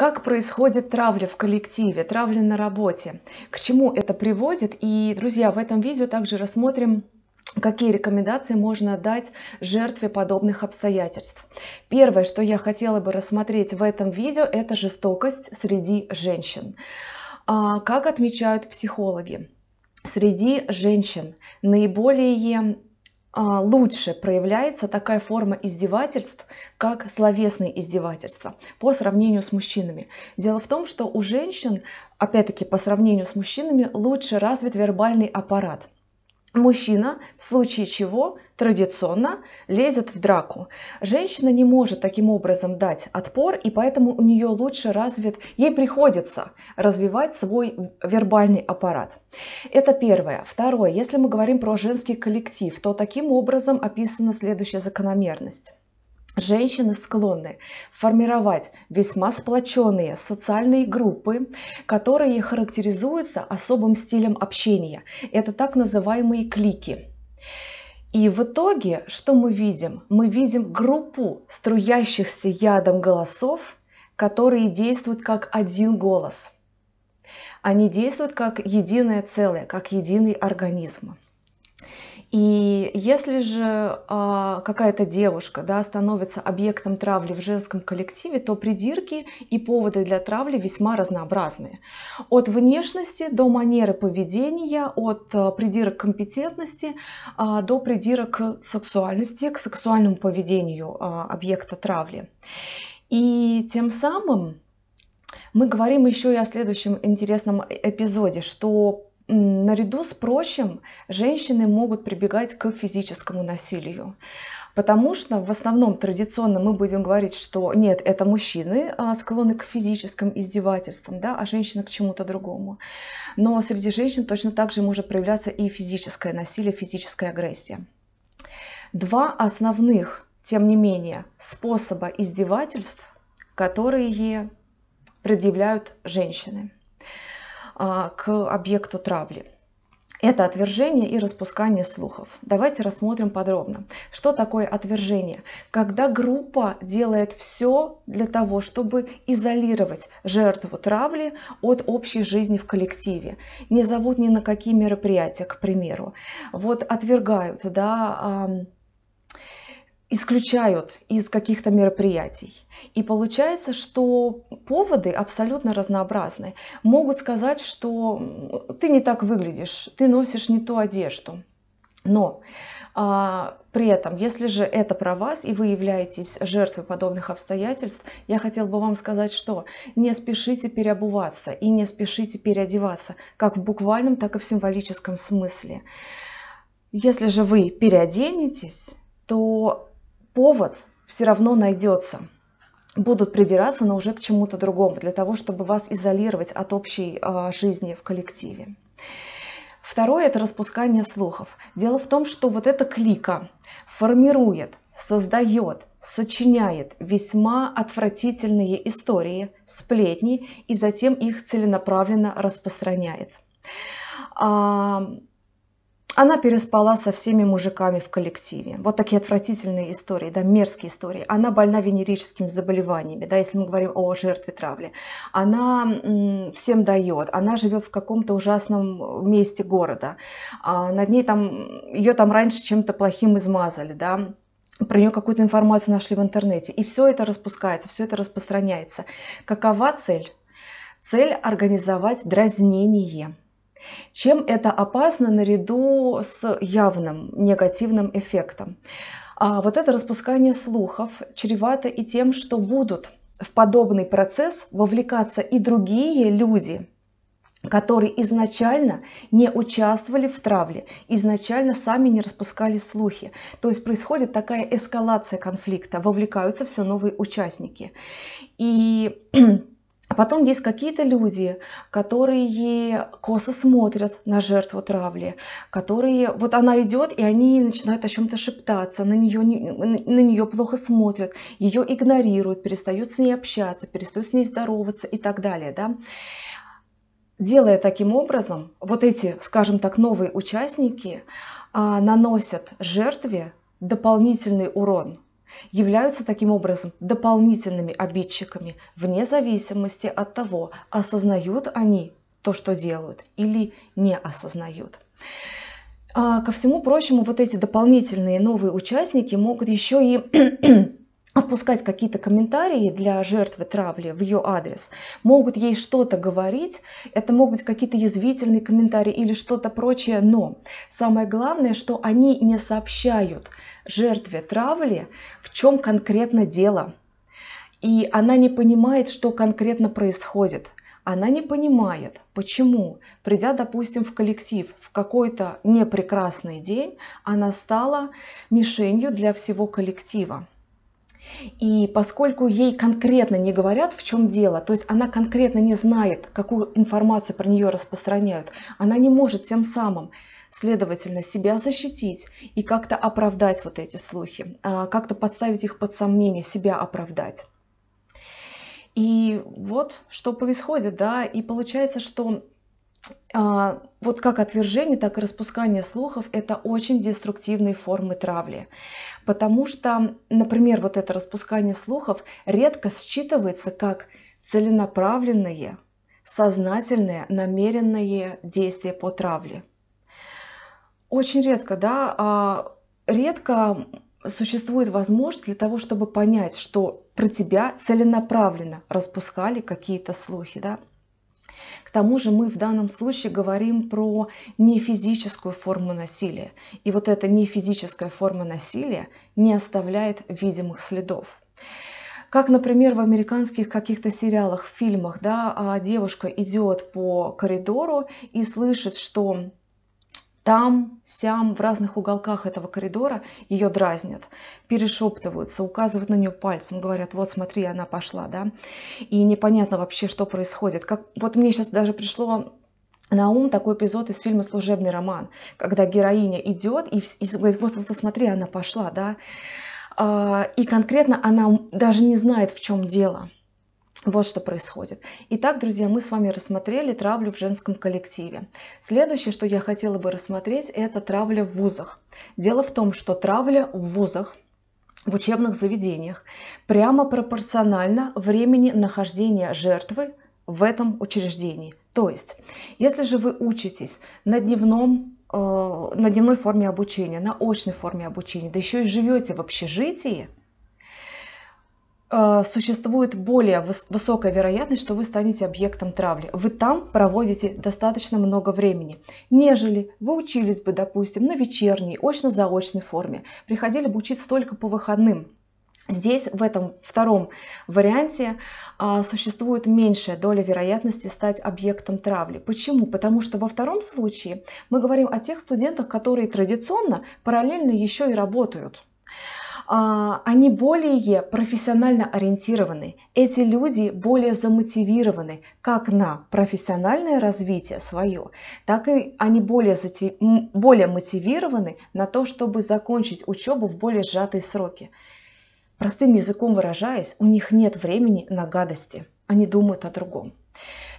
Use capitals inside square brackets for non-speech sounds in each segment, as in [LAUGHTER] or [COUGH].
Как происходит травля в коллективе, травля на работе, к чему это приводит. И, друзья, в этом видео также рассмотрим какие рекомендации можно дать жертве подобных обстоятельств. Первое, что я хотела бы рассмотреть в этом видео, это жестокость среди женщин. А, как отмечают психологи, среди женщин наиболее а, лучше проявляется такая форма издевательств, как словесные издевательства по сравнению с мужчинами. Дело в том, что у женщин, опять-таки по сравнению с мужчинами, лучше развит вербальный аппарат – Мужчина, в случае чего, традиционно лезет в драку. Женщина не может таким образом дать отпор, и поэтому у нее лучше развит, ей приходится развивать свой вербальный аппарат. Это первое. Второе, если мы говорим про женский коллектив, то таким образом описана следующая закономерность женщины склонны формировать весьма сплоченные социальные группы, которые характеризуются особым стилем общения. Это так называемые клики. И в итоге, что мы видим? Мы видим группу струящихся ядом голосов, которые действуют как один голос. Они действуют как единое целое, как единый организм. И если же а, какая-то девушка да, становится объектом травли в женском коллективе, то придирки и поводы для травли весьма разнообразные. От внешности до манеры поведения, от а, придирок компетентности а, до придирок сексуальности, к сексуальному поведению объекта травли. И тем самым мы говорим еще и о следующем интересном эпизоде, что наряду с прочим, женщины могут прибегать к физическому насилию. Потому что в основном традиционно мы будем говорить, что нет, это мужчины а, склонны к физическим издевательствам, да, а женщины к чему-то другому. Но среди женщин точно также может проявляться и физическое насилие, физическая агрессия. Два основных, тем не менее, способа издевательств, которые предъявляют женщины – а, к объекту травли. Это отвержение и распускание слухов. Давайте рассмотрим подробно. Что такое отвержение? Когда группа делает все для того, чтобы изолировать жертву травли от общей жизни в коллективе. Не зовут ни на какие мероприятия, к примеру. Вот отвергают, да, исключают из каких-то мероприятий. И получается, что поводы абсолютно разнообразны. Могут сказать, что ты не так выглядишь, ты носишь не ту одежду. Но а, при этом, если же это про вас и вы являетесь жертвой подобных обстоятельств, я хотела бы вам сказать, что не спешите переобуваться и не спешите переодеваться, как в буквальном, так и в символическом смысле. Если же вы переоденетесь, то повод все равно найдется. Будут придираться, но уже к чему-то другому, для того, чтобы вас изолировать от общей э, жизни в коллективе. Второе – это распускание слухов. Дело в том, что вот эта клика формирует, создает, сочиняет весьма отвратительные истории, сплетни, и затем их целенаправленно распространяет. А, она переспала со всеми мужиками в коллективе. Вот такие отвратительные истории, да, мерзкие истории. Она больна венерическими заболеваниями, да, если мы говорим о жертве травли. Она всем дает, она живет в каком-то ужасном месте города. А над ней там, ее там раньше чем-то плохим измазали, да, про нее какую-то информацию нашли в интернете. И все это распускается, все это распространяется. Какова цель? Цель организовать дразнение чем это опасно наряду с явным негативным эффектом? А вот это распускание слухов чревато и тем, что будут в подобный процесс вовлекаться и другие люди, которые изначально не участвовали в травле, изначально сами не распускали слухи. То есть происходит такая эскалация конфликта, вовлекаются все новые участники. И [CLEARS THROAT] А потом есть какие-то люди, которые косо смотрят на жертву травли, которые вот она идет, и они начинают о чем-то шептаться, на нее, на нее плохо смотрят, ее игнорируют, перестают с ней общаться, перестают с ней здороваться и так далее. Да? Делая таким образом, вот эти, скажем так, новые участники а, наносят жертве дополнительный урон – являются таким образом дополнительными обидчиками, вне зависимости от того, осознают они то, что делают, или не осознают. А ко всему прочему, вот эти дополнительные новые участники могут еще и [CLEARS THROAT] отпускать какие-то комментарии для жертвы травли в ее адрес, могут ей что-то говорить, это могут быть какие-то язвительные комментарии или что-то прочее, но самое главное, что они не сообщают жертве травли, в чем конкретно дело. И она не понимает, что конкретно происходит она не понимает, почему, придя, допустим, в коллектив в какой-то непрекрасный день, она стала мишенью для всего коллектива. И поскольку ей конкретно не говорят, в чем дело, то есть она конкретно не знает, какую информацию про нее распространяют, она не может тем самым, следовательно, себя защитить и как-то оправдать вот эти слухи, а, как-то подставить их под сомнение, себя оправдать. И вот что происходит, да, и получается, что а, вот как отвержение, так и распускание слухов – это очень деструктивные формы травли. Потому что, например, вот это распускание слухов редко считывается как целенаправленные, сознательные, намеренные действия по травле. Очень редко, да, а редко существует возможность для того, чтобы понять, что про тебя целенаправленно распускали какие-то слухи, да. К тому же мы в данном случае говорим про нефизическую форму насилия. И вот эта нефизическая форма насилия не оставляет видимых следов как, например, в американских каких-то сериалах, фильмах, да, а девушка идет по коридору и слышит, что там, сям, в разных уголках этого коридора ее дразнят, перешептываются, указывают на нее пальцем, говорят, вот смотри, она пошла, да, и непонятно вообще, что происходит. Как, вот мне сейчас даже пришло на ум такой эпизод из фильма «Служебный роман», когда героиня идет и, и говорит, вот, вот, вот смотри, она пошла, да, а, и конкретно она даже не знает, в чем дело – вот что происходит. Итак, друзья, мы с вами рассмотрели травлю в женском коллективе. Следующее, что я хотела бы рассмотреть, это травля в вузах. Дело в том, что травля в вузах в учебных заведениях прямо пропорционально времени нахождения жертвы в этом учреждении. То есть, если же вы учитесь на дневном э, на дневной форме обучения, на очной форме обучения, да еще и живете в общежитии, Э, существует более высокая вероятность, что вы станете объектом травли. Вы там проводите достаточно много времени, нежели вы учились бы, допустим, на вечерней, очно-заочной форме, приходили бы учиться только по выходным. Здесь, в этом втором варианте, а, существует меньшая доля вероятности стать объектом травли. Почему? Потому что во втором случае мы говорим о тех студентах, которые традиционно параллельно еще и работают. А, они более профессионально ориентированы. Эти люди более замотивированы как на профессиональное развитие свое, так и они более, зати... более мотивированы на то, чтобы закончить учебу в более сжатые сроки. Простым языком выражаясь, у них нет времени на гадости. Они думают о другом.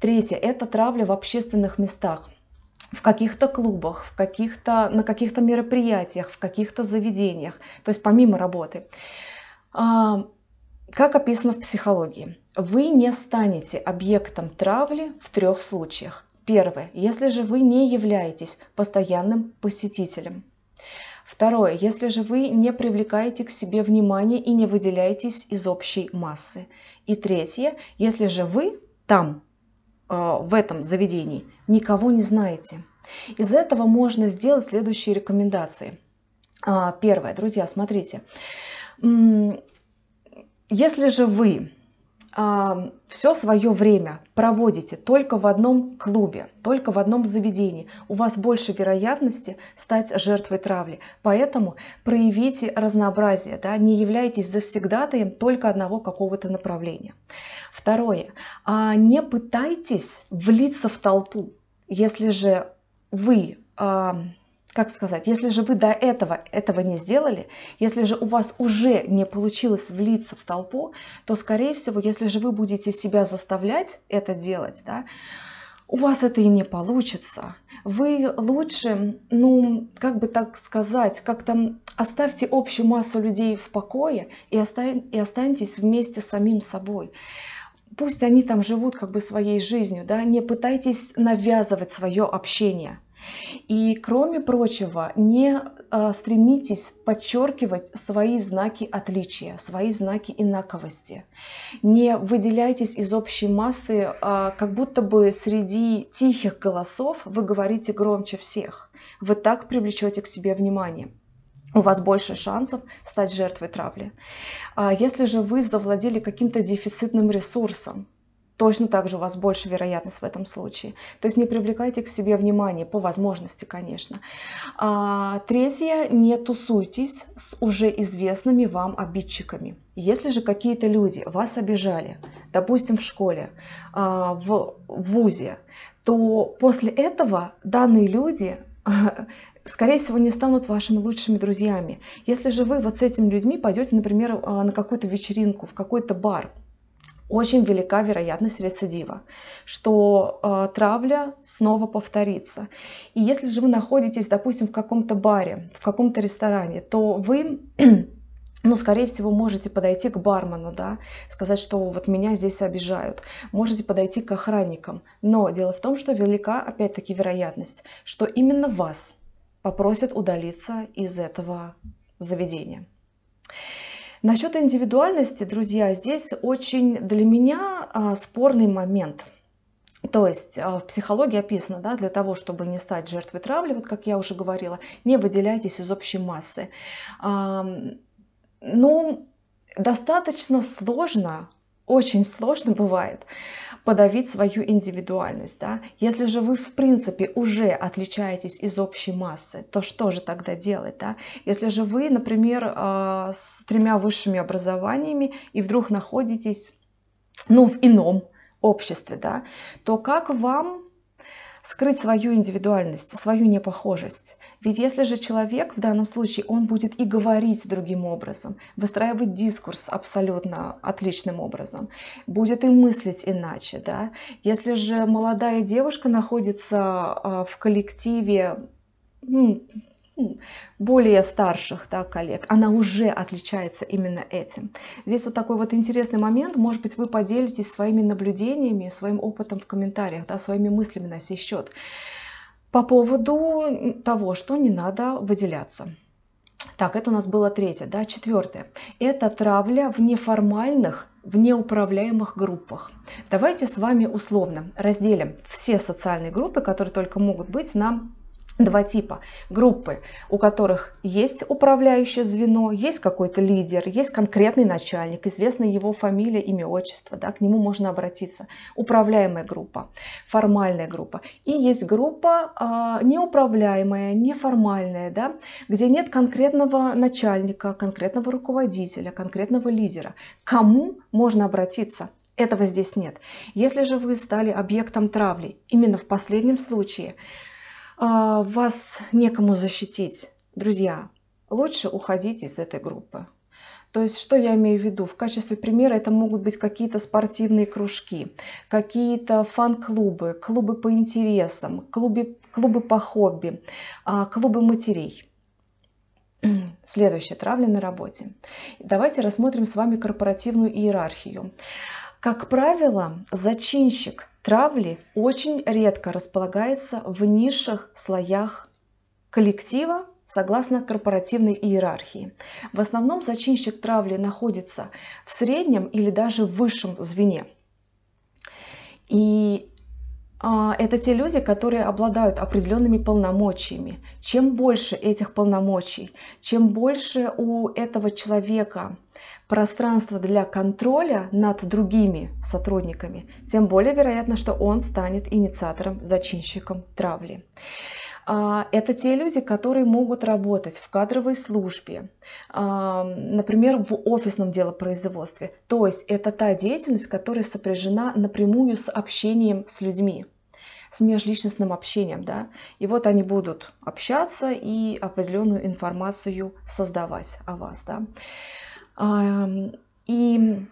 Третье – это травля в общественных местах в каких-то клубах, в каких-то, на каких-то мероприятиях, в каких-то заведениях, то есть помимо работы. А, как описано в психологии, вы не станете объектом травли в трех случаях. Первое, если же вы не являетесь постоянным посетителем. Второе, если же вы не привлекаете к себе внимание и не выделяетесь из общей массы. И третье, если же вы там, а, в этом заведении, никого не знаете. Из этого можно сделать следующие рекомендации. А, первое, друзья, смотрите. Если же вы а, все свое время проводите только в одном клубе, только в одном заведении, у вас больше вероятности стать жертвой травли. Поэтому проявите разнообразие, да, не являйтесь завсегдатаем только одного какого-то направления. Второе, а не пытайтесь влиться в толпу, если же вы а, как сказать, если же вы до этого этого не сделали, если же у вас уже не получилось влиться в толпу, то, скорее всего, если же вы будете себя заставлять это делать, да, у вас это и не получится. Вы лучше, ну, как бы так сказать, как-то оставьте общую массу людей в покое и, остань, останьтесь вместе с самим собой пусть они там живут как бы своей жизнью, да, не пытайтесь навязывать свое общение. И, кроме прочего, не а, стремитесь подчеркивать свои знаки отличия, свои знаки инаковости. Не выделяйтесь из общей массы, а, как будто бы среди тихих голосов вы говорите громче всех. Вы так привлечете к себе внимание у вас больше шансов стать жертвой травли. А если же вы завладели каким-то дефицитным ресурсом, точно так же у вас больше вероятность в этом случае. То есть не привлекайте к себе внимание, по возможности, конечно. А третье, не тусуйтесь с уже известными вам обидчиками. Если же какие-то люди вас обижали, допустим, в школе, а, в ВУЗе, то после этого данные люди [LAUGHS] скорее всего, не станут вашими лучшими друзьями. Если же вы вот с этими людьми пойдете, например, а, на какую-то вечеринку, в какой-то бар, очень велика вероятность рецидива, что э, травля снова повторится. И если же вы находитесь, допустим, в каком-то баре, в каком-то ресторане, то вы [CLEARS THROAT] ну, скорее всего, можете подойти к бармену, да, сказать, что вот меня здесь обижают. Можете подойти к охранникам. Но дело в том, что велика, опять-таки, вероятность, что именно вас попросят удалиться из этого заведения. Насчет индивидуальности, друзья, здесь очень для меня а, спорный момент. То есть а, в психологии описано, да, для того, чтобы не стать жертвой травли, вот как я уже говорила, не выделяйтесь из общей массы. ну, достаточно сложно очень сложно бывает подавить свою индивидуальность. Да? Если же вы, в принципе, уже отличаетесь из общей массы, то что же тогда делать? Да? Если же вы, например, а, с тремя высшими образованиями и вдруг находитесь ну, в ином обществе, да, то как вам скрыть свою индивидуальность, свою непохожесть. Ведь если же человек в данном случае, он будет и говорить другим образом, выстраивать дискурс абсолютно отличным образом, будет и мыслить иначе. Да? Если же молодая девушка находится а, в коллективе, ну, ну, более старших да, коллег, она уже отличается именно этим. Здесь вот такой вот интересный момент, может быть, вы поделитесь своими наблюдениями, своим опытом в комментариях, да, своими мыслями на сей счет по поводу того, что не надо выделяться. Так, это у нас было третье, да, четвертое. Это травля в неформальных, в неуправляемых группах. Давайте с вами условно разделим все социальные группы, которые только могут быть нам два типа. Группы, у которых есть управляющее звено, есть какой-то лидер, есть конкретный начальник, известна его фамилия, имя, отчество, да, к нему можно обратиться. Управляемая группа, формальная группа. И есть группа а, неуправляемая, неформальная, да, где нет конкретного начальника, конкретного руководителя, конкретного лидера. Кому можно обратиться? Этого здесь нет. Если же вы стали объектом травли, именно в последнем случае – а, вас некому защитить, друзья, лучше уходите из этой группы. То есть, что я имею в виду? В качестве примера это могут быть какие-то спортивные кружки, какие-то фан-клубы, клубы по интересам, клубы, клубы по хобби, а, клубы матерей. [CLEARS THROAT] Следующая травля на работе. Давайте рассмотрим с вами корпоративную иерархию. Как правило, зачинщик травли очень редко располагается в низших слоях коллектива согласно корпоративной иерархии. В основном зачинщик травли находится в среднем или даже высшем звене. И а, это те люди, которые обладают определенными полномочиями. Чем больше этих полномочий, чем больше у этого человека пространства для контроля над другими сотрудниками, тем более вероятно, что он станет инициатором, зачинщиком травли а, это те люди, которые могут работать в кадровой службе, а, например, в офисном делопроизводстве. То есть это та деятельность, которая сопряжена напрямую с общением с людьми с межличностным общением, да, и вот они будут общаться и определенную информацию создавать о вас, да. И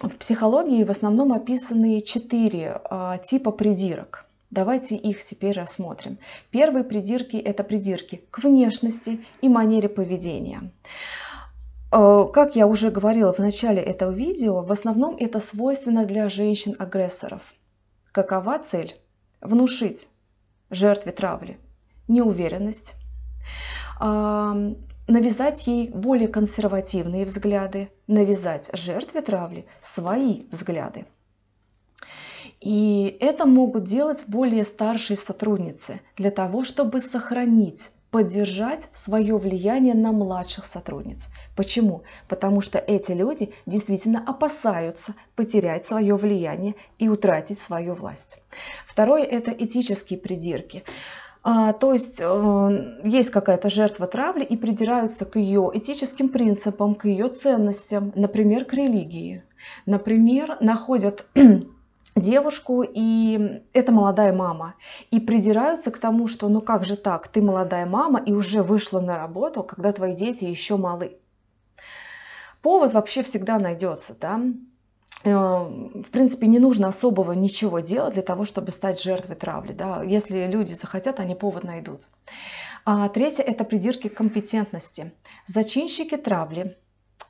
в психологии в основном описаны четыре а, типа придирок – Давайте их теперь рассмотрим. Первые придирки – это придирки к внешности и манере поведения. Э, как я уже говорила в начале этого видео, в основном это свойственно для женщин-агрессоров. Какова цель? внушить жертве травли неуверенность, а, навязать ей более консервативные взгляды, навязать жертве травли свои взгляды. И это могут делать более старшие сотрудницы для того, чтобы сохранить поддержать свое влияние на младших сотрудниц. Почему? Потому что эти люди действительно опасаются потерять свое влияние и утратить свою власть. Второе – это этические придирки. А, то есть э, есть какая-то жертва травли и придираются к ее этическим принципам, к ее ценностям, например, к религии. Например, находят девушку, и это молодая мама. И придираются к тому, что ну как же так, ты молодая мама и уже вышла на работу, когда твои дети еще малы. Повод вообще всегда найдется, да. Э, в принципе, не нужно особого ничего делать для того, чтобы стать жертвой травли. Да? Если люди захотят, они повод найдут. А третье – это придирки компетентности. Зачинщики травли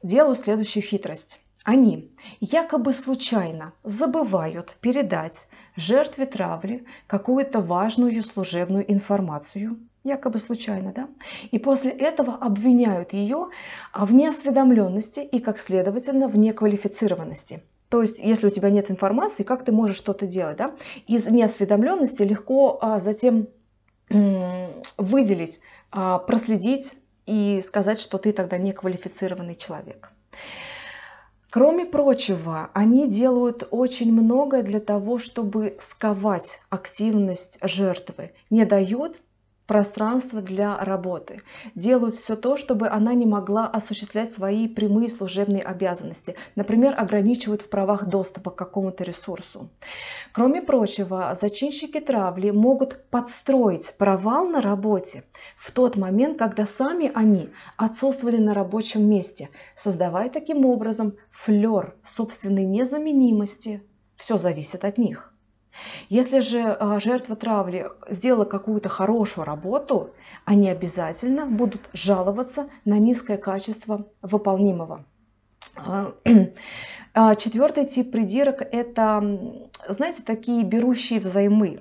делают следующую хитрость они якобы случайно забывают передать жертве травли какую-то важную служебную информацию, якобы случайно, да? И после этого обвиняют ее в неосведомленности и, как следовательно, в неквалифицированности. То есть, если у тебя нет информации, как ты можешь что-то делать, да? Из неосведомленности легко а, затем выделить, а, проследить и сказать, что ты тогда неквалифицированный человек. Кроме прочего, они делают очень многое для того, чтобы сковать активность жертвы, не дают пространство для работы, делают все то, чтобы она не могла осуществлять свои прямые служебные обязанности, например, ограничивают в правах доступа к какому-то ресурсу. Кроме прочего, зачинщики травли могут подстроить провал на работе в тот момент, когда сами они отсутствовали на рабочем месте, создавая таким образом флер собственной незаменимости. Все зависит от них. Если же а, жертва травли сделала какую-то хорошую работу, они обязательно будут жаловаться на низкое качество выполнимого. А, [CLEARS THROAT] а, Четвертый тип придирок – это, знаете, такие берущие взаймы.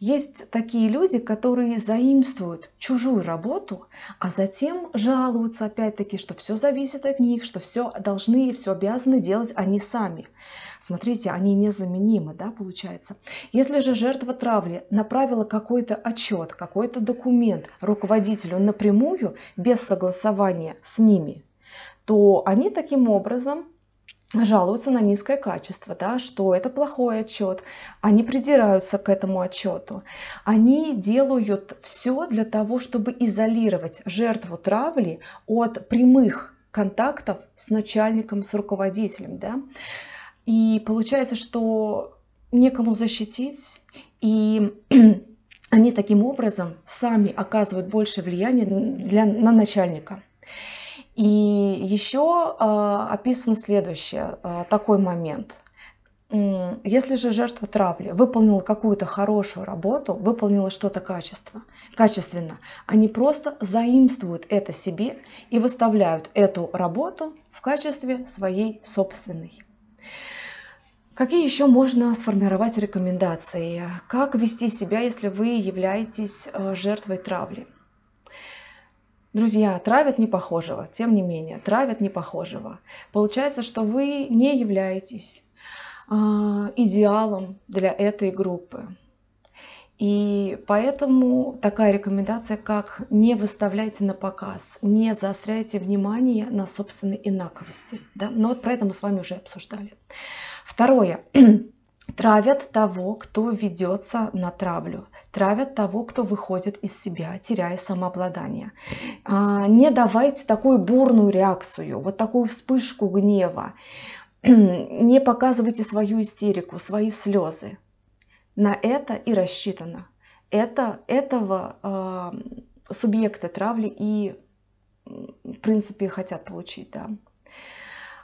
Есть такие люди, которые заимствуют чужую работу, а затем жалуются опять-таки, что все зависит от них, что все должны и все обязаны делать они сами. Смотрите, они незаменимы, да, получается. Если же жертва травли направила какой-то отчет, какой-то документ руководителю напрямую, без согласования с ними, то они таким образом жалуются на низкое качество, да, что это плохой отчет, они придираются к этому отчету, они делают все для того, чтобы изолировать жертву травли от прямых контактов с начальником, с руководителем. Да? И получается, что некому защитить, и [CLEARS THROAT] они таким образом сами оказывают больше влияния для, на начальника. И еще э, а, описан следующее, э, такой момент. Если же жертва травли выполнила какую-то хорошую работу, выполнила что-то качество, качественно, они просто заимствуют это себе и выставляют эту работу в качестве своей собственной. Какие еще можно сформировать рекомендации? Как вести себя, если вы являетесь э, жертвой травли? Друзья, травят непохожего, тем не менее, травят непохожего. Получается, что вы не являетесь а, идеалом для этой группы. И поэтому такая рекомендация, как не выставляйте на показ, не заостряйте внимание на собственной инаковости. Да? Но вот про это мы с вами уже обсуждали. Второе. [CLEARS THROAT] Травят того, кто ведется на травлю. Травят того, кто выходит из себя, теряя самообладание. А, не давайте такую бурную реакцию, вот такую вспышку гнева. [CLEARS THROAT] Не показывайте свою истерику, свои слезы. На это и рассчитано. Это, этого э, субъекты травли и, в принципе, хотят получить. Да.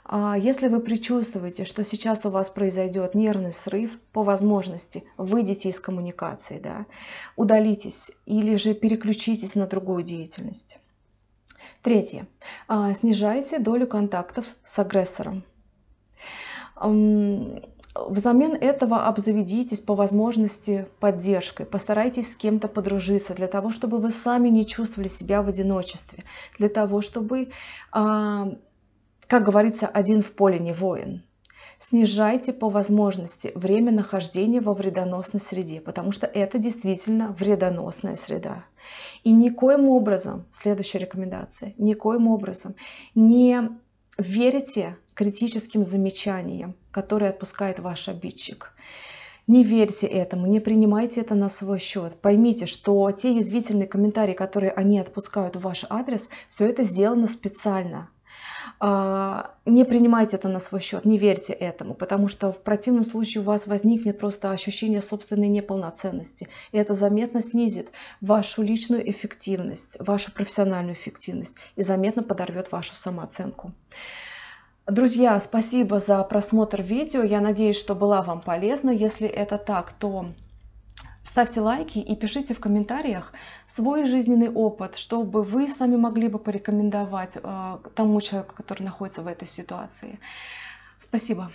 А если вы предчувствуете, что сейчас у вас произойдет нервный срыв, по возможности выйдите из коммуникации, да, удалитесь или же переключитесь на другую деятельность. Третье. А, снижайте долю контактов с агрессором. Взамен этого обзаведитесь по возможности поддержкой, постарайтесь с кем-то подружиться, для того, чтобы вы сами не чувствовали себя в одиночестве, для того, чтобы а, как говорится, один в поле не воин. Снижайте по возможности время нахождения во вредоносной среде, потому что это действительно вредоносная среда. И никоим образом, следующая рекомендация, никоим образом не верите критическим замечаниям, которые отпускает ваш обидчик. Не верьте этому, не принимайте это на свой счет. Поймите, что те язвительные комментарии, которые они отпускают в ваш адрес, все это сделано специально – а, не принимайте это на свой счет, не верьте этому, потому что в противном случае у вас возникнет просто ощущение собственной неполноценности. И это заметно снизит вашу личную эффективность, вашу профессиональную эффективность и заметно подорвет вашу самооценку. Друзья, спасибо за просмотр видео. Я надеюсь, что была вам полезна. Если это так, то Ставьте лайки и пишите в комментариях свой жизненный опыт, чтобы вы сами могли бы порекомендовать э, тому человеку, который находится в этой ситуации. Спасибо.